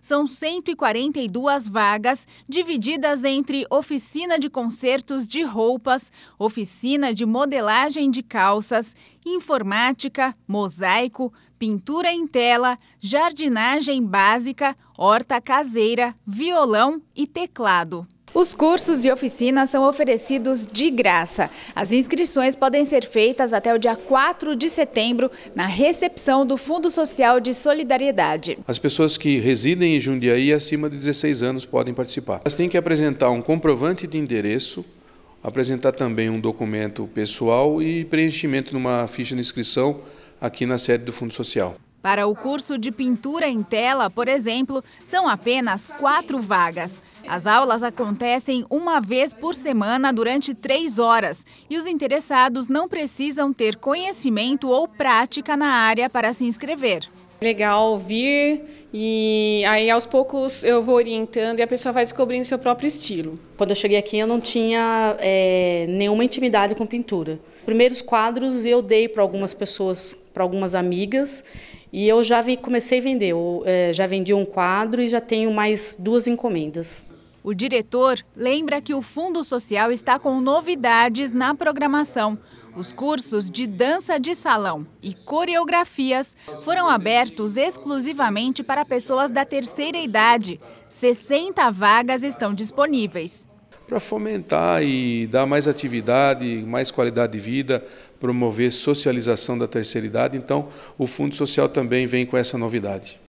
São 142 vagas divididas entre oficina de concertos de roupas, oficina de modelagem de calças, informática, mosaico, pintura em tela, jardinagem básica, horta caseira, violão e teclado. Os cursos e oficinas são oferecidos de graça. As inscrições podem ser feitas até o dia 4 de setembro na recepção do Fundo Social de Solidariedade. As pessoas que residem em Jundiaí acima de 16 anos podem participar. Elas têm que apresentar um comprovante de endereço, apresentar também um documento pessoal e preenchimento numa ficha de inscrição aqui na sede do Fundo Social. Para o curso de pintura em tela, por exemplo, são apenas quatro vagas. As aulas acontecem uma vez por semana durante três horas e os interessados não precisam ter conhecimento ou prática na área para se inscrever. Legal ouvir e aí aos poucos eu vou orientando e a pessoa vai descobrindo seu próprio estilo. Quando eu cheguei aqui eu não tinha é, nenhuma intimidade com pintura. Primeiros quadros eu dei para algumas pessoas, para algumas amigas e eu já vi, comecei a vender, eu, é, já vendi um quadro e já tenho mais duas encomendas. O diretor lembra que o Fundo Social está com novidades na programação. Os cursos de dança de salão e coreografias foram abertos exclusivamente para pessoas da terceira idade. 60 vagas estão disponíveis para fomentar e dar mais atividade, mais qualidade de vida, promover socialização da terceira idade. Então, o Fundo Social também vem com essa novidade.